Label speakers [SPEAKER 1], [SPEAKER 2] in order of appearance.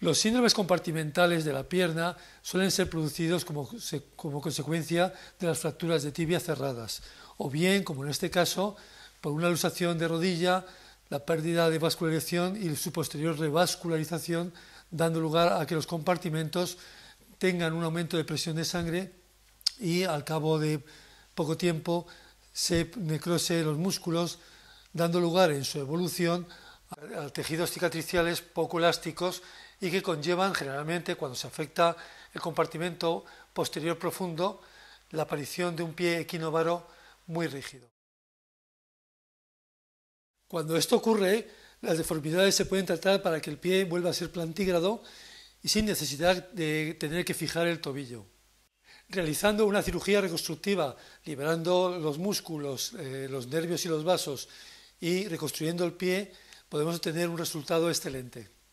[SPEAKER 1] Los síndromes compartimentales de la pierna suelen ser producidos como, consecuencia de las fracturas de tibia cerradas, o bien, como en este caso, por una alusación de rodilla, la pérdida de vascularización y su posterior revascularización, dando lugar a que los compartimentos tengan un aumento de presión de sangre y al cabo de poco tiempo se necrose los músculos, dando lugar en su evolución a, tejidos cicatriciales poco elásticos y que conllevan generalmente cuando se afecta el compartimento posterior profundo la aparición de un pie equinovaro muy rígido. Cuando esto ocurre, las deformidades se pueden tratar para que el pie vuelva a ser plantígrado y sin necesidad de tener que fijar el tobillo. Realizando una cirugía reconstructiva, liberando los músculos, eh, los nervios y los vasos y reconstruyendo el pie, podemos obtener un resultado excelente.